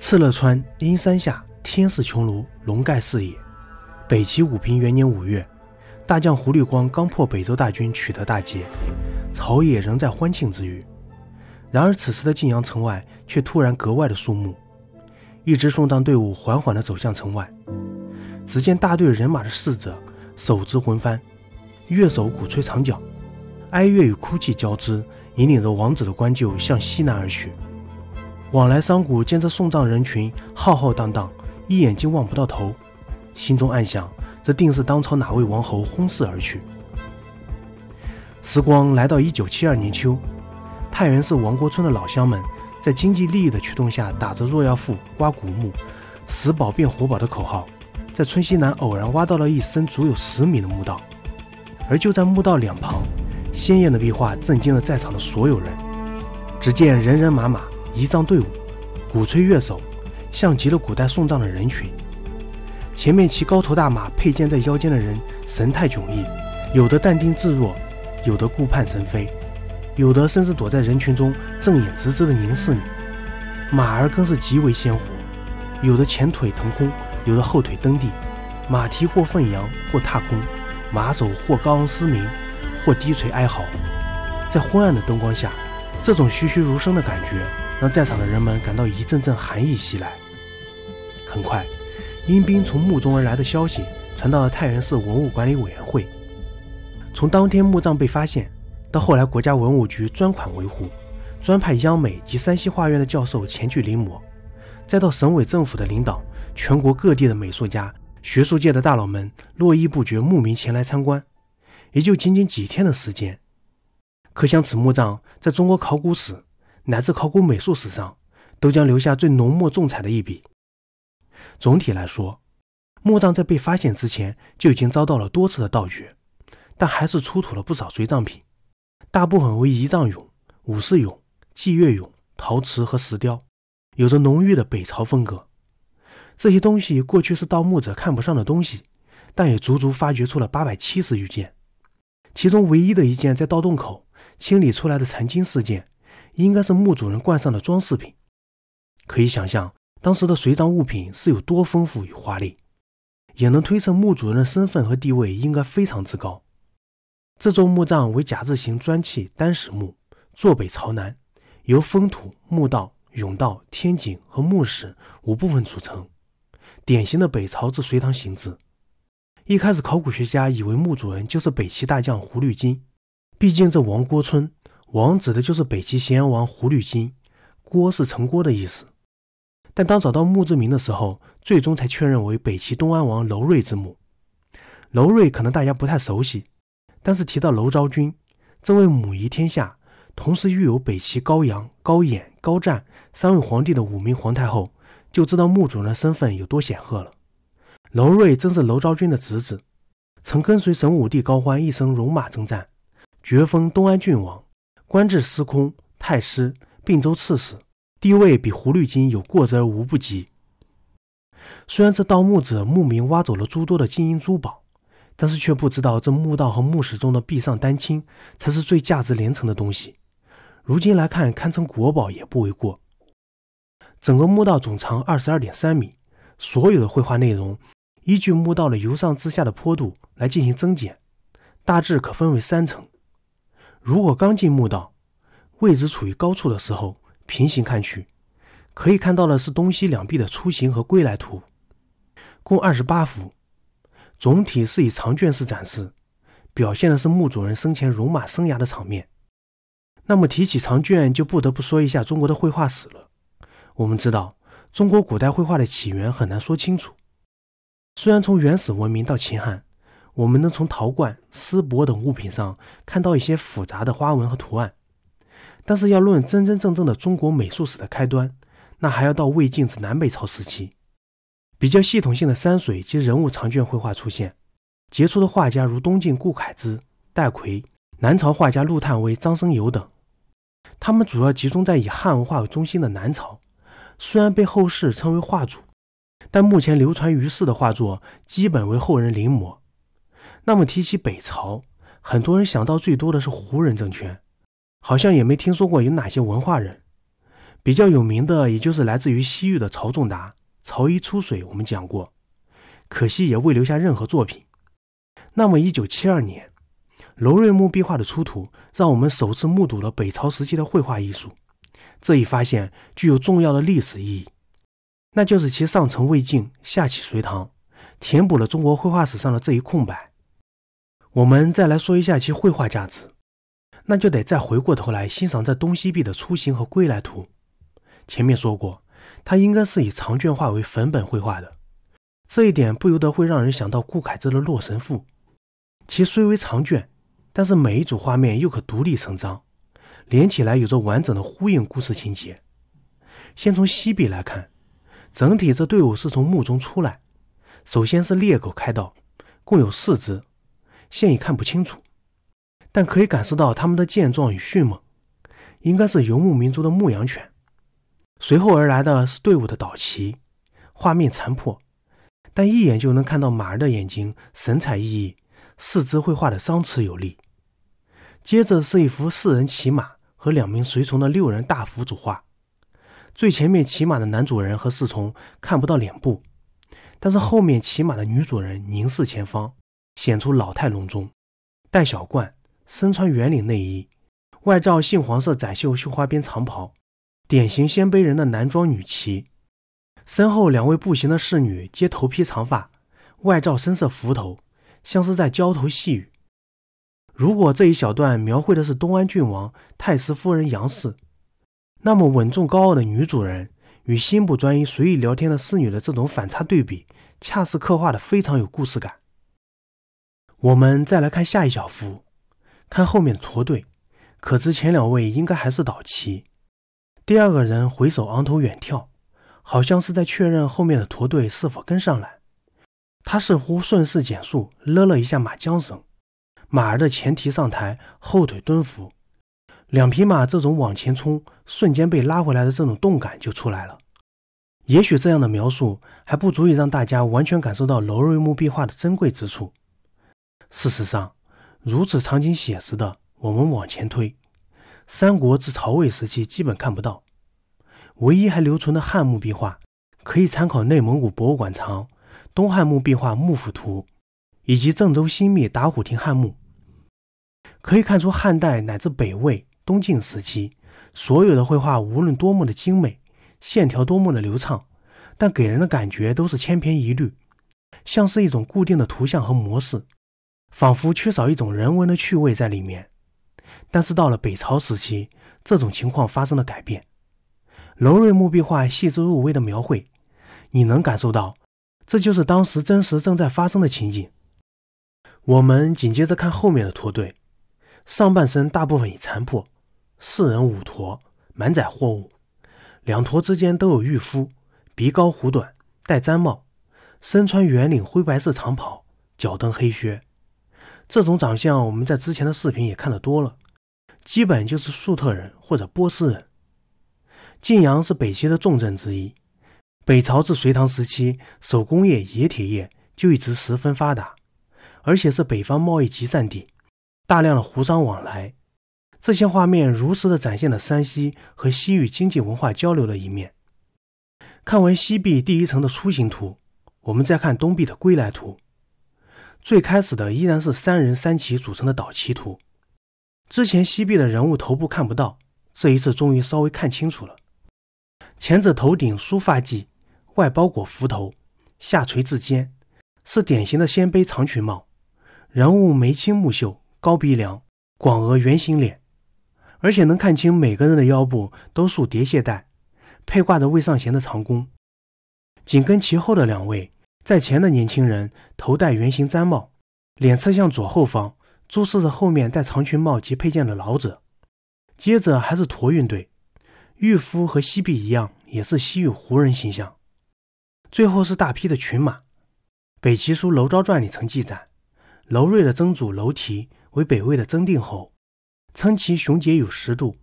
敕勒川，阴山下，天似穹庐，笼盖四野。北齐武平元年五月，大将斛律光刚破北周大军，取得大捷，朝野仍在欢庆之余。然而此时的晋阳城外却突然格外的肃穆。一支送葬队伍缓缓地走向城外，只见大队人马的逝者手执魂幡，乐手鼓吹长角，哀乐与哭泣交织，引领着王者的棺柩向西南而去。往来商贾见这送葬人群浩浩荡荡，一眼竟望不到头，心中暗想：这定是当朝哪位王侯轰逝而去。时光来到一九七二年秋，太原市王国村的老乡们在经济利益的驱动下，打着“若要富，挖古墓，死宝变活宝”的口号，在村西南偶然挖到了一深足有十米的墓道，而就在墓道两旁，鲜艳的壁画震惊了在场的所有人。只见人人马马。仪仗队伍、鼓吹乐手，像极了古代送葬的人群。前面骑高头大马、佩剑在腰间的人神态迥异，有的淡定自若，有的顾盼神飞，有的甚至躲在人群中正眼直直地凝视你。马儿更是极为鲜活，有的前腿腾空，有的后腿蹬地，马蹄或奋扬或踏空，马首或高昂嘶鸣，或低垂哀嚎。在昏暗的灯光下，这种栩栩如生的感觉。让在场的人们感到一阵阵寒意袭来。很快，阴兵从墓中而来的消息传到了太原市文物管理委员会。从当天墓葬被发现，到后来国家文物局专款维护，专派央美及山西画院的教授前去临摹，再到省委政府的领导、全国各地的美术家、学术界的大佬们络绎不绝慕名前来参观，也就仅仅几天的时间。可想此墓葬在中国考古史。乃至考古美术史上，都将留下最浓墨重彩的一笔。总体来说，墓葬在被发现之前就已经遭到了多次的盗掘，但还是出土了不少随葬品，大部分为仪仗俑、武士俑、祭月俑、陶瓷和石雕，有着浓郁的北朝风格。这些东西过去是盗墓者看不上的东西，但也足足发掘出了八百七十余件，其中唯一的一件在盗洞口清理出来的残金事件。应该是墓主人冠上的装饰品，可以想象当时的随葬物品是有多丰富与华丽，也能推测墓主人的身份和地位应该非常之高。这座墓葬为甲字形砖砌单室墓，坐北朝南，由封土、墓道、甬道、天井和墓室五部分组成，典型的北朝至隋唐形制。一开始，考古学家以为墓主人就是北齐大将胡律金，毕竟这王郭村。王指的就是北齐咸阳王斛律金，郭是城郭的意思。但当找到墓志铭的时候，最终才确认为北齐东安王娄睿之墓。娄睿可能大家不太熟悉，但是提到娄昭君，这位母仪天下，同时育有北齐高阳、高演、高湛三位皇帝的五名皇太后，就知道墓主人的身份有多显赫了。娄睿正是娄昭君的侄子，曾跟随神武帝高欢一生戎马征战，爵封东安郡王。官至司空、太师、并州刺史，地位比胡律金有过之而无不及。虽然这盗墓者慕名挖走了诸多的金银珠宝，但是却不知道这墓道和墓室中的壁上丹青才是最价值连城的东西。如今来看，堪称国宝也不为过。整个墓道总长二十二点三米，所有的绘画内容依据墓道的由上至下的坡度来进行增减，大致可分为三层。如果刚进墓道，位置处于高处的时候，平行看去，可以看到的是东西两壁的出行和归来图，共二十八幅，总体是以长卷式展示，表现的是墓主人生前戎马生涯的场面。那么提起长卷，就不得不说一下中国的绘画史了。我们知道，中国古代绘画的起源很难说清楚，虽然从原始文明到秦汉。我们能从陶罐、丝帛等物品上看到一些复杂的花纹和图案，但是要论真真正正的中国美术史的开端，那还要到魏晋至南北朝时期，比较系统性的山水及人物长卷绘画出现。杰出的画家如东晋顾恺之、戴逵，南朝画家陆探微、张僧繇等，他们主要集中在以汉文化为中心的南朝。虽然被后世称为画祖，但目前流传于世的画作基本为后人临摹。那么提起北朝，很多人想到最多的是胡人政权，好像也没听说过有哪些文化人。比较有名的，也就是来自于西域的曹仲达、曹衣出水，我们讲过，可惜也未留下任何作品。那么，一九七二年，楼瑞墓壁画的出土，让我们首次目睹了北朝时期的绘画艺术。这一发现具有重要的历史意义，那就是其上承魏晋，下启隋唐，填补了中国绘画史上的这一空白。我们再来说一下其绘画价值，那就得再回过头来欣赏这东西壁的《雏形和归来图》。前面说过，它应该是以长卷画为粉本绘画的，这一点不由得会让人想到顾恺之的《洛神赋》。其虽为长卷，但是每一组画面又可独立成章，连起来有着完整的呼应故事情节。先从西壁来看，整体这队伍是从墓中出来，首先是猎狗开道，共有四只。现已看不清楚，但可以感受到它们的健壮与迅猛，应该是游牧民族的牧羊犬。随后而来的是队伍的倒骑，画面残破，但一眼就能看到马儿的眼睛神采奕奕，四肢绘画的张弛有力。接着是一幅四人骑马和两名随从的六人大幅组画，最前面骑马的男主人和侍从看不到脸部，但是后面骑马的女主人凝视前方。显出老态龙钟，戴小冠，身穿圆领内衣，外罩杏黄色窄袖绣花边长袍，典型鲜卑人的男装女骑。身后两位步行的侍女皆头披长发，外罩深色服头，像是在交头细语。如果这一小段描绘的是东安郡王太师夫人杨氏，那么稳重高傲的女主人与心不专一、随意聊天的侍女的这种反差对比，恰是刻画的非常有故事感。我们再来看下一小幅，看后面的驼队，可知前两位应该还是倒骑。第二个人回首昂头远眺，好像是在确认后面的驼队是否跟上来。他似乎顺势减速，勒了一下马缰绳，马儿的前蹄上抬，后腿蹲伏，两匹马这种往前冲，瞬间被拉回来的这种动感就出来了。也许这样的描述还不足以让大家完全感受到楼瑞木壁画的珍贵之处。事实上，如此场景写实的，我们往前推，三国至曹魏时期基本看不到。唯一还留存的汉墓壁画，可以参考内蒙古博物馆藏东汉墓壁画《幕府图》，以及郑州新密打虎亭汉墓。可以看出，汉代乃至北魏、东晋时期，所有的绘画无论多么的精美，线条多么的流畅，但给人的感觉都是千篇一律，像是一种固定的图像和模式。仿佛缺少一种人文的趣味在里面，但是到了北朝时期，这种情况发生了改变。楼瑞墓壁画细致入微的描绘，你能感受到，这就是当时真实正在发生的情景。我们紧接着看后面的驼队，上半身大部分已残破，四人五驼，满载货物，两驼之间都有御夫，鼻高虎短，戴毡帽，身穿圆领灰白色长袍，脚蹬黑靴。这种长相我们在之前的视频也看得多了，基本就是粟特人或者波斯人。晋阳是北齐的重镇之一，北朝至隋唐时期，手工业、冶铁业就一直十分发达，而且是北方贸易集散地，大量的胡商往来。这些画面如实的展现了山西和西域经济文化交流的一面。看完西壁第一层的出行图，我们再看东壁的归来图。最开始的依然是三人三骑组成的导骑图。之前西壁的人物头部看不到，这一次终于稍微看清楚了。前者头顶梳发髻，外包裹幞头，下垂至肩，是典型的鲜卑长裙帽。人物眉清目秀，高鼻梁，广额圆形脸，而且能看清每个人的腰部都束叠懈带，配挂着未上弦的长弓。紧跟其后的两位。在前的年轻人头戴圆形毡帽，脸侧向左后方，注视着后面戴长裙帽及佩剑的老者。接着还是驼运队，御夫和西壁一样，也是西域胡人形象。最后是大批的群马。北齐书《娄昭传》里曾记载，娄睿的曾祖娄提为北魏的曾定侯，称其雄杰有十度，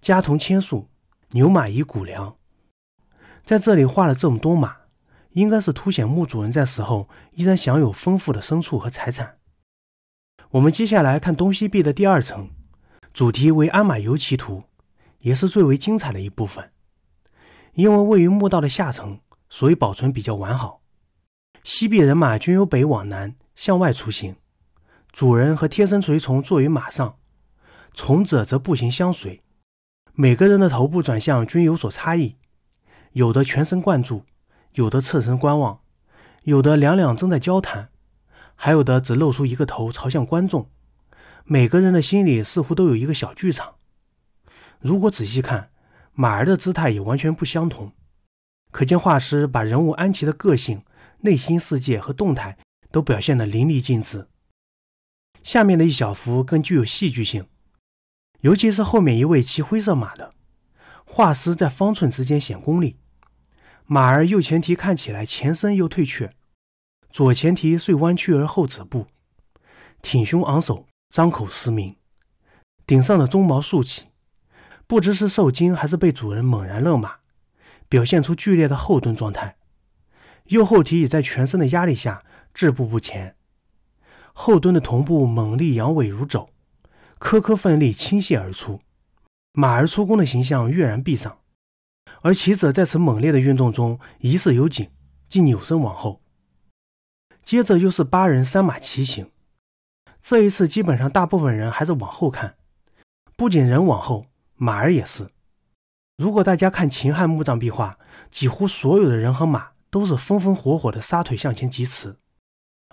家童千数，牛马以谷粮。在这里画了这么多马。应该是凸显墓主人在死后依然享有丰富的牲畜和财产。我们接下来看东西壁的第二层，主题为鞍马游骑图，也是最为精彩的一部分。因为位于墓道的下层，所以保存比较完好。西壁人马均由北往南向外出行，主人和贴身随从坐于马上，从者则步行相随。每个人的头部转向均有所差异，有的全神贯注。有的侧身观望，有的两两正在交谈，还有的只露出一个头朝向观众。每个人的心里似乎都有一个小剧场。如果仔细看，马儿的姿态也完全不相同，可见画师把人物安琪的个性、内心世界和动态都表现得淋漓尽致。下面的一小幅更具有戏剧性，尤其是后面一位骑灰色马的，画师在方寸之间显功力。马儿右前蹄看起来前伸又退却，左前蹄虽弯曲而后止步，挺胸昂首，张口嘶鸣，顶上的鬃毛竖起，不知是受惊还是被主人猛然勒马，表现出剧烈的后蹲状态。右后蹄也在全身的压力下滞步不前，后蹲的臀部猛力扬尾如肘，颗颗奋力倾泻而出，马儿出宫的形象跃然壁上。而骑者在此猛烈的运动中，疑似有惊，即扭身往后。接着又是八人三马骑行，这一次基本上大部分人还是往后看。不仅人往后，马儿也是。如果大家看秦汉墓葬壁画，几乎所有的人和马都是风风火火的撒腿向前疾驰。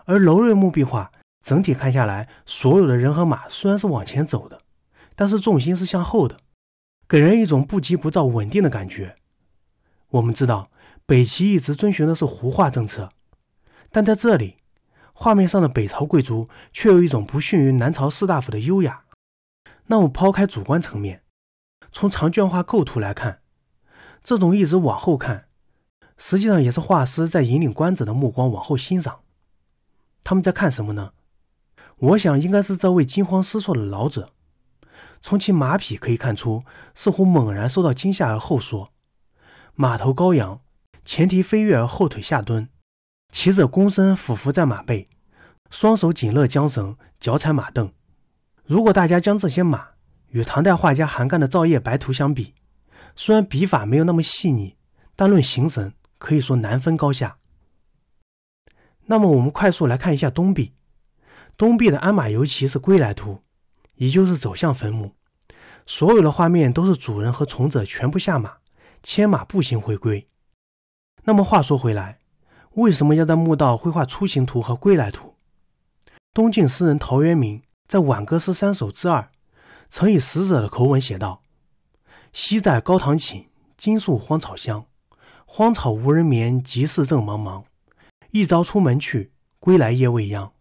而楼瑞墓壁画整体看下来，所有的人和马虽然是往前走的，但是重心是向后的。给人一种不急不躁、稳定的感觉。我们知道北齐一直遵循的是胡化政策，但在这里画面上的北朝贵族却有一种不逊于南朝士大夫的优雅。那么，抛开主观层面，从长卷画构图来看，这种一直往后看，实际上也是画师在引领观者的目光往后欣赏。他们在看什么呢？我想应该是这位惊慌失措的老者。从其马匹可以看出，似乎猛然受到惊吓而后缩，马头高扬，前蹄飞跃而后腿下蹲，骑者躬身俯伏在马背，双手紧勒缰绳，脚踩马镫。如果大家将这些马与唐代画家韩干的《照夜白图》相比，虽然笔法没有那么细腻，但论形神，可以说难分高下。那么我们快速来看一下东壁，东壁的鞍马尤其是《归来图》。也就是走向坟墓，所有的画面都是主人和从者全部下马，牵马步行回归。那么话说回来，为什么要在墓道绘画出行图和归来图？东晋诗人陶渊明在《挽歌诗三首之二》曾以死者的口吻写道：“昔在高堂寝，今宿荒草乡。荒草无人眠，集市正茫茫。一朝出门去，归来夜未央。”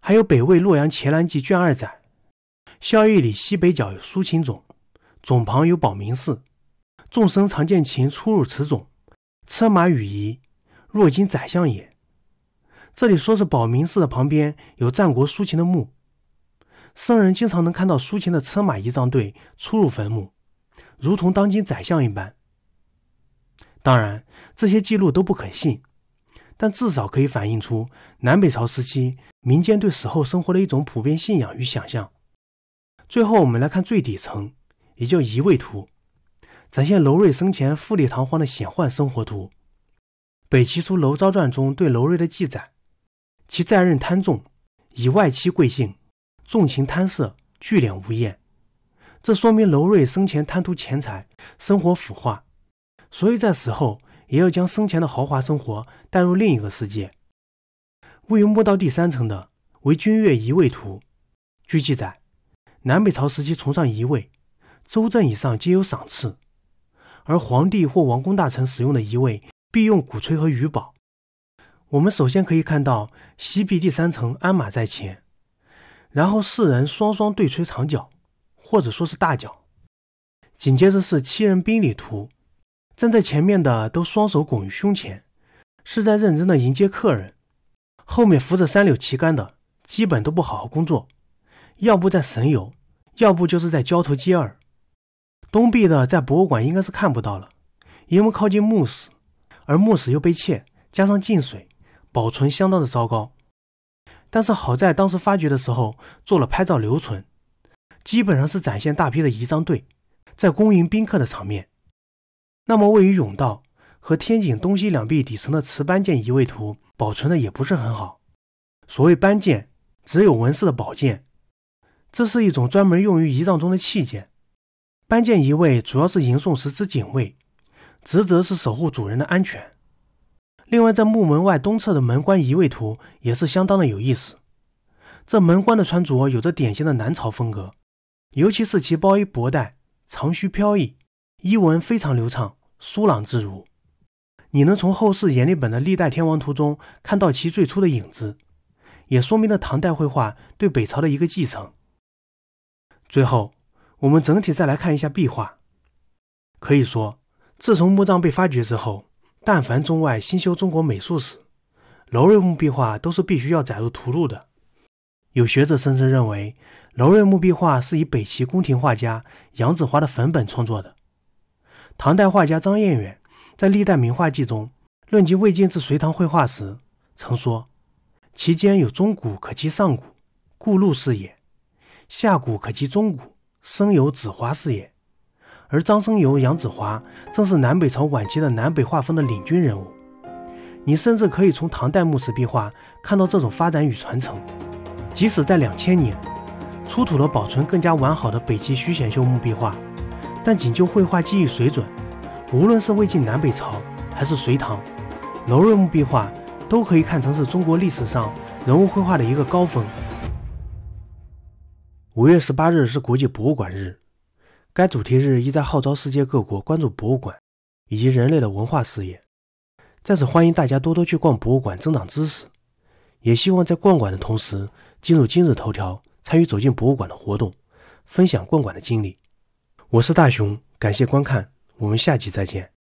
还有北魏《洛阳伽蓝记》卷二载。孝义里西北角有苏秦冢，冢旁有宝明寺。众生常见秦出入此冢，车马羽仪，若今宰相也。这里说是宝明寺的旁边有战国苏秦的墓，僧人经常能看到苏秦的车马仪仗队出入坟墓，如同当今宰相一般。当然，这些记录都不可信，但至少可以反映出南北朝时期民间对死后生活的一种普遍信仰与想象。最后，我们来看最底层，也叫移位图，展现娄瑞生前富丽堂皇的显幻生活图。《北齐书·娄昭传》中对娄瑞的记载，其在任贪重，以外戚贵姓，纵情贪色，聚敛无厌。这说明娄瑞生前贪图钱财，生活腐化，所以在死后也要将生前的豪华生活带入另一个世界。位于墓道第三层的为君越移位图，据记载。南北朝时期崇尚仪位，州镇以上皆有赏赐，而皇帝或王公大臣使用的仪位，必用鼓吹和羽宝。我们首先可以看到西壁第三层鞍马在前，然后四人双双对吹长角，或者说是大角。紧接着是七人宾礼图，站在前面的都双手拱于胸前，是在认真的迎接客人。后面扶着三绺旗杆的基本都不好好工作。要不在神游，要不就是在交头接耳。东壁的在博物馆应该是看不到了，因为靠近墓室，而墓室又被窃，加上进水，保存相当的糟糕。但是好在当时发掘的时候做了拍照留存，基本上是展现大批的仪仗队在恭迎宾客的场面。那么位于甬道和天井东西两壁底层的瓷斑件移位图保存的也不是很好。所谓斑件，只有纹饰的宝剑。这是一种专门用于仪仗中的器件。班剑仪卫主要是吟诵时之警卫，职责是守护主人的安全。另外，在墓门外东侧的门关仪位图也是相当的有意思。这门关的穿着有着典型的南朝风格，尤其是其包衣薄带、长须飘逸，衣纹非常流畅、舒朗自如。你能从后世阎立本的历代天王图中看到其最初的影子，也说明了唐代绘画对北朝的一个继承。最后，我们整体再来看一下壁画。可以说，自从墓葬被发掘之后，但凡中外新修中国美术史，楼睿墓壁画都是必须要载入图录的。有学者甚至认为，楼睿墓壁画是以北齐宫廷画家杨子华的粉本创作的。唐代画家张彦远在《历代名画记》中论及魏晋至隋唐绘画时，曾说：“其间有中古可期上古，故录是也。”下古可及中古，生有子华是也。而张生由、杨子华正是南北朝晚期的南北画风的领军人物。你甚至可以从唐代墓室壁画看到这种发展与传承。即使在两千年，出土了保存更加完好的北齐徐显秀墓壁画，但仅就绘画技艺水准，无论是魏晋南北朝还是隋唐，楼瑞墓壁画都可以看成是中国历史上人物绘画的一个高峰。五月十八日是国际博物馆日，该主题日意在号召世界各国关注博物馆以及人类的文化事业。在此，欢迎大家多多去逛博物馆，增长知识。也希望在逛馆的同时，进入今日头条，参与走进博物馆的活动，分享逛馆的经历。我是大熊，感谢观看，我们下期再见。